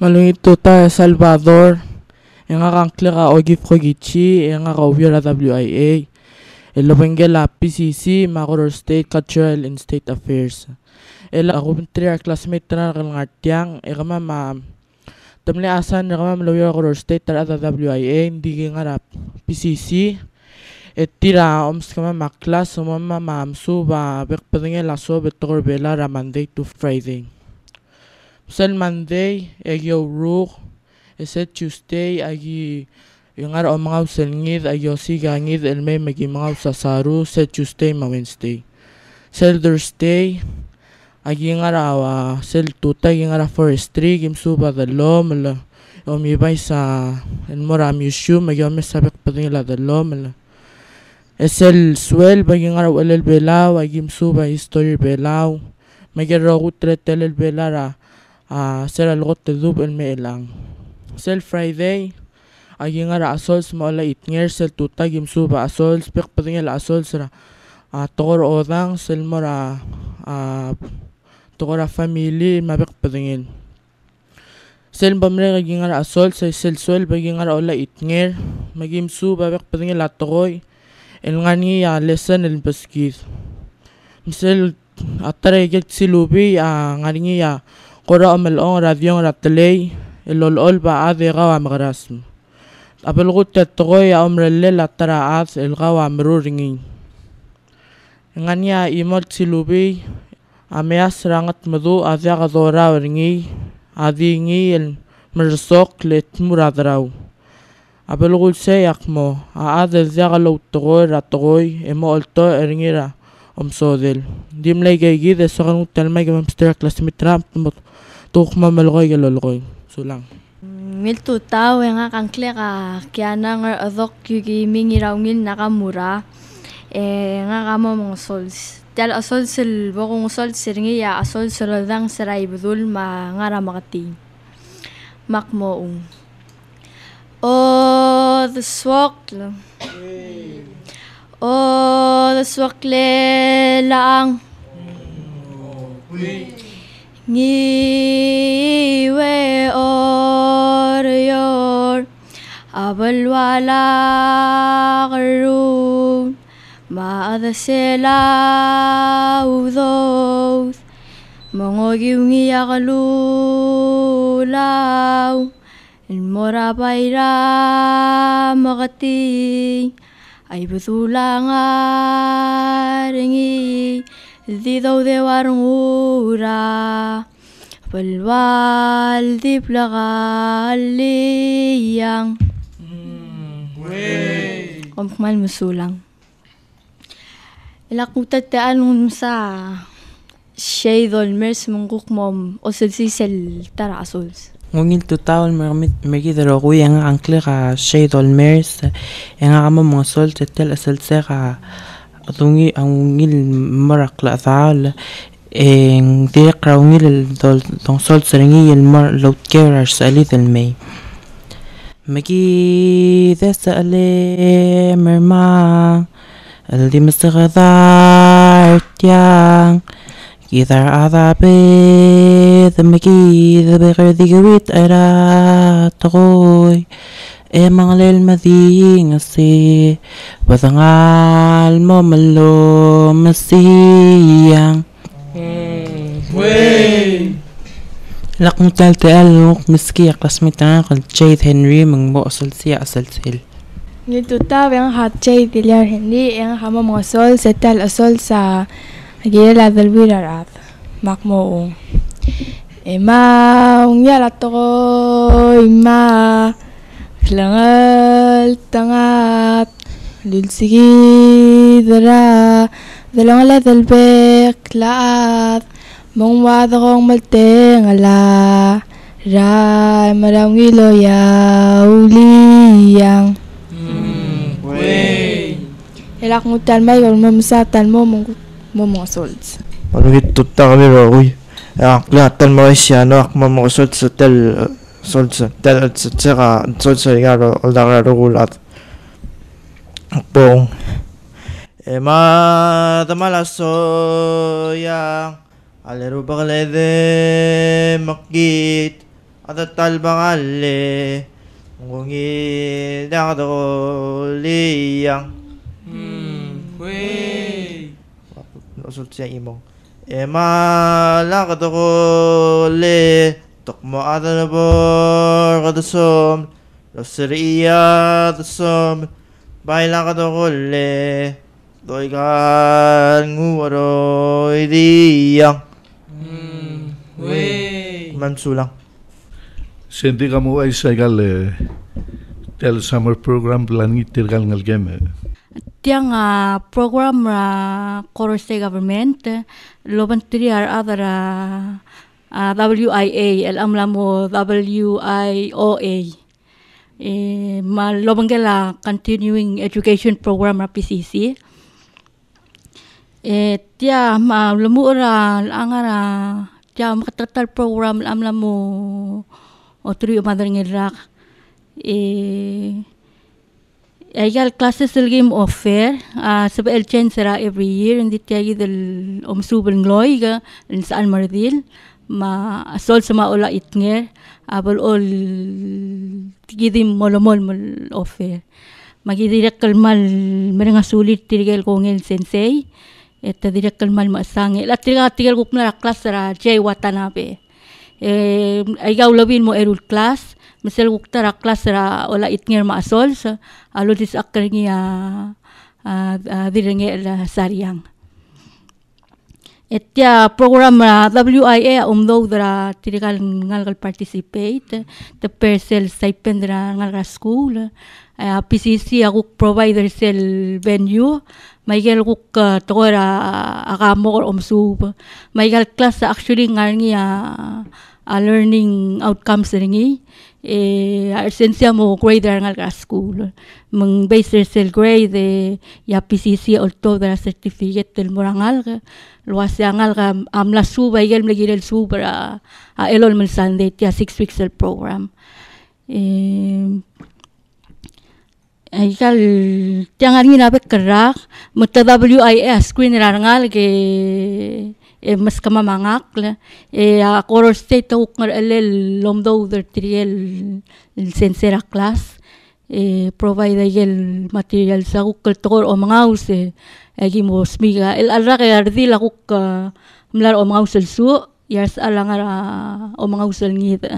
Malungito ta El Salvador. E nga kang klira ah, o gif ko nga kawyo WIA. E lopenge la ah, PCC, Makoror State Cultural and State Affairs. E la ako pintriya classmate na nga ngartiyang, e kama ma... Ah, tamli asan na kama malawyo Makoror State tala da WIA, hindi nga na PCC. E tira oms kama maklas, umama maamsu ba, bekpadenge laso betorbela ra Monday to Friday. Sa Monday, agyo ruk. Sa Tuesday, agi yung araw mga usal ngid, agyo siga ngid, elme magi mga usasaru sa Tuesday ma Wednesday. Sa Thursday, agi yung araw, sel tuta, yung araw forestry, gimsuba dalom, la, yung ibay sa, el mora museum, agyo may sabak pa nila dalom, la, Esel swell baging araw alal belaw, agim subay story belaw. Magaraw ko tretel el belara. Ah, ser el elme'elang. Sel Friday, agingar asols maola itnger sel tuta gimsuba asols pek pedengel asols ra ah, tokor odang sel mora a ah, family mabek pedengel. Sel bamre agingar asol sa sel suel bagingar ola itnger magimsu babek pedengel atokoy elngani ya lesson el baskis. Sel atare get silubi a ngani ya Programme en avion raptelé القلبة عاذي غاوة مغراسم أبلغو تغوية أمر الليلة ترى عاذ الغاوة مرورنين غنيا إيمال تلوبي عمي ياسر غت مذو أذي غذورا ورني أذي ني المرسوك لتمور عذراو أبلغو سيق مو أعاد الزيغ غلو تغوية راتغوية تغوي إما قلتو إرنيرا أم صودل ديم لاي جاي جيدة سغنو تلمي جمم ستراك لسمي ترامب tukma malokoy kalolokoy. So lang. Ngil tu tao nga kang kleka kaya na nga adok yugi mingiraw ngil nakamura eh nga kamo mga souls. Tal asol sil bokong sol siringiya asol dang siray budul ma nga ramakati. Makmoong. Um. Oh the swak Oh the swak le laang. Oh, nghi we or yor abal wala ru ma the sela udo mongogi ngi agalu law il mora baira magati ay butulangar ngi ذي ذوذي ورمورا والوالد بلغاليا قمت مع المسؤولة إلا قمت التأل ونمسا الشي ذو المرس من قوق موم أسلسيس الترع سولس ونيل تطاول مريد الروي أنا عن كليغا الشي ذو المرس أنا عمم وصلت التل أسلسيغا أطوني أوني المرق الأفعال إن تيقرا أوني لتنصل سرني المر لو تكيرش سأليث المي مكي ذا سألي مرما اللي مستغذار تيان إذا أعضى بيث مكي ذا بغير ذي قويت أرى تغوي emang lel madhi ngasi wadangal mo malo masiyang رقم ثالثة ألوق مسكية قسم تعاقد جيد هنري من بو سلسية أسلسل نتوتاب ين خات جيد لير هنري ين خام موصول ستة الأصول سا جيل هذا البير رعب مقمو إما ونيا لطغو إما Klangal tangat lulsigi dra dalangala dalbek laat mong wadarong la ala ra maramgi loya uliyang elak mutal soltze, der zera, soltze igaro, oldarra rugulat. Pong. Ema tamala soya, aleru baglede makgit, atatal bangale, da doliya. Hmm, wey. Soltze imong. Ema le Tokmo adalabor adasom, Loseriya adasom, Baila kadokole, Doigan nguwaroy diyang. Way. Mm-hmm. Mamsulang. Sindi ka mo ay sagal eh. Tel summer program langit tirgal ngal game. Tiang a program ra government loban ar adara uh, ah, WIA, alam la mo WIOA. Eh, Malobanggala Continuing Education Program na PCC. Eh, tiya, malamuura, angara, tiya, makatatal program, alam la mo, o tuloy umadar ng Iraq. Eh, Ayal classes will game offer uh, ah, sa el chen sera every year hindi tiya gidal omsubel ngloy ga saan mardil ma sol sama ola itnge abol ol gidim molomol mol ofer magidirak kalmal mereng sulit tirigel kongel sensei etta dirak kalmal masange la tiriga tigel kukna klas ra jay watanabe eh aiga ulabin mo erul klas misal ra klas ra ola itnger maasol so alo dis akkernya uh, uh, direnge la sariang Etya program ra WIA umdog dra tirikal ngalgal participate the persel stipend ra ngalgal school uh, eh, PCC aguk provider sel venue maigal guk uh, eh, togora agamor omsub maigal class actually ngarni eh, a uh, uh, learning outcomes ringi e, eh, un mo grade escuela. alga school el grade ya PCC o toda la certificate del morang lo hace ang la suba y el me el suba a el six program eh screen Eh, mas kamamangak e eh, a ah, state to ukar el lomdo uder triel el sensera class e provide el material sa ukar tor o mangaus e agi mo smiga el alra ke ardi la kuk mlar o mangaus el su yas alangara o mangaus el ngid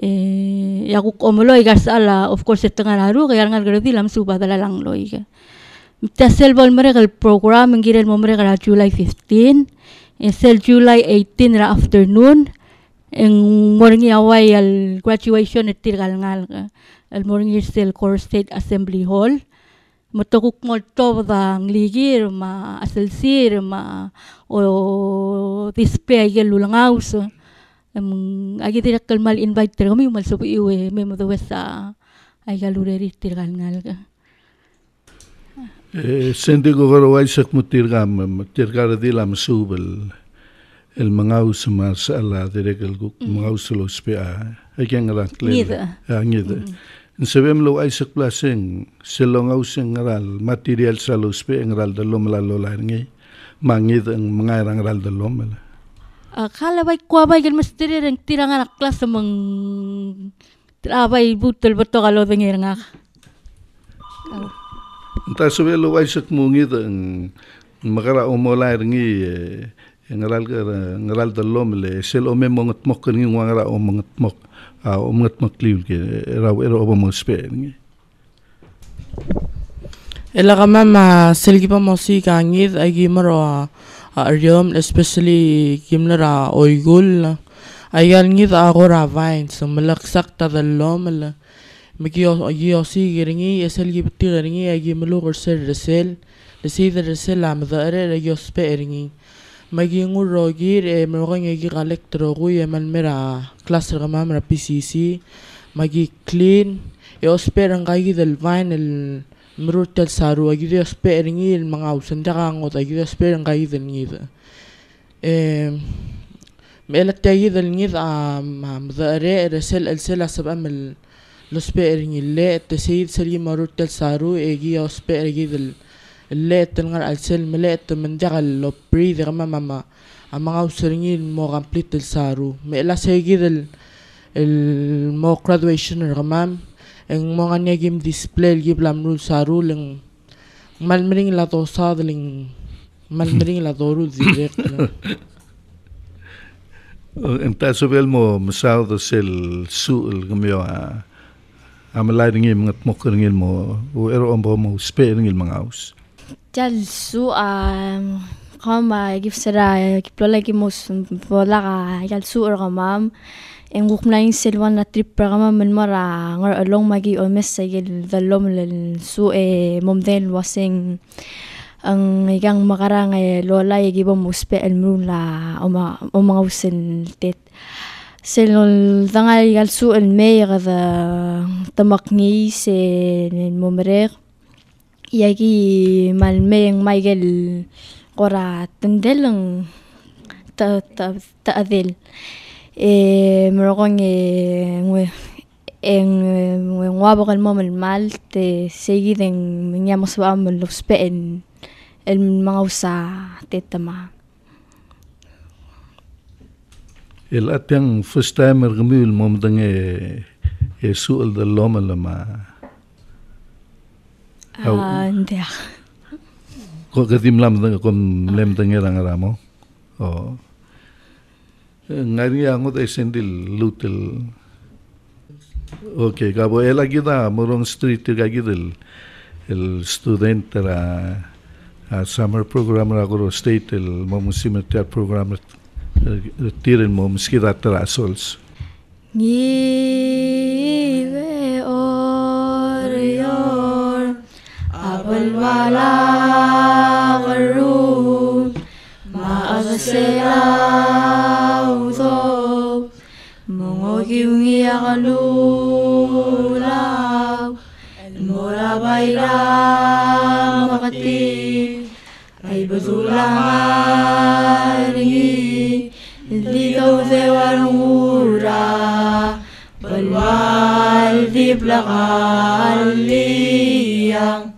e yakuk omlo igas ala of course tengan aru ke yangan gerdi lam suba dalalang loiga Tasel bolmerek el program en el momrek era July 15, es el July 18 la afternoon, en morning away el graduation et tirgal ngal el morning is el Core State Assembly Hall. Matokuk mo to da ngligir ma aselsir ma o display em, el lulangaus. Em agi dirak mal invite termi mal subu iwe memo do wesa ay galureri tirgal ngal. Eh, sende ko garo ai sak mutir gam mutir gar dilam subel el mangau sama sala dere gel gu mm. mangau solo spe a again ran kle ya ngide ah, mm. en sebem lo ai sak plasen selong au sen ngaral material solo spe ngaral de lom la lo la ngi mangid en mangai rang ral de lom la a ah, khala bai kwa bai gel mister ren tirang ala klas meng trabai butel betogalo dengir ngak Ta sube lo wai sak mu ngi da magara o mo la ngi ngalal ngalal da lom le sel o me mo ngat mok ngi ngara o mo ngat mok a o mo ngat mok liul ke ra o ro o mo spe ngi ela rama ma sel gi pa mo si ka ngi da gi ma ro a riom especially kim la ra o igul ayal ngi da ro ra vain so malak sak ta da lom le Mickey og gi os i ringe, jeg selv gi betyr ringe, jeg gi mig lukker selv det selv. Det siger det det selv, men det er det, jeg gi os på ringe. Men gi ngur og gi, men gi jeg gi galekter og gi, jeg man mere klasser gammel med PCC. Men gi clean, jeg også på ringe, jeg gi del vejen, el merur tel saru, jeg gi os på ringe, el mange af sendegang, og jeg gi os på ringe, jeg gi del nide. Eh... Mela tayid al-ngid a mzare resel al-sela sabam al-sela لسبير نيلة تسيد سري مرو تلسارو إيجي أو سبير إيجي ذل اللة تنقل على سل ملة من جعل لو بريد غم ماما أما عاو سري نيل مو غامبلي تلسارو ملا سيجي ذل المو كرادويشن غم ما إن مو غني جيم ديسبلاي جي بلامرو سارو لين ملمرين لا توصاد لين ملمرين لا دورو ذيك Entonces, el mo, me sao, el su, el gomio, a... amalai ringi mga tmok ringi mo o ero ambo mo spe ringi mangaus aus jal su a um, kama gif sara kiplola ki mos bola ka jal su or kamam en gukmlain selwan na trip programa man mara ngar along magi almes message gil dalom lel su e momden wasing ang igang makara ngay e, lola yagi e, ba muspe almrun la o mga usin tet سي ذا يالسو الميغ ذا طمقني سي الممريغ ياكي ما الميغ ما يقل قرا تندل تأذل مرغون en wabog el mom el mal te seguiden minya mosba mel los pen el mausa te tama el atyang first timer er gemul momdang e e suol da loma e lama ah hindi ko katim lam dang ko lem dang erang ramo o ngari angot ay e sendil lutel okay kabo ela gida murong street e ga gidel el student ra summer program ra ko state el mamusimeter program Eh, retírenmo, mosquito atrás, sols. Nive. لذوذ والمورا والوالد بلغ عليا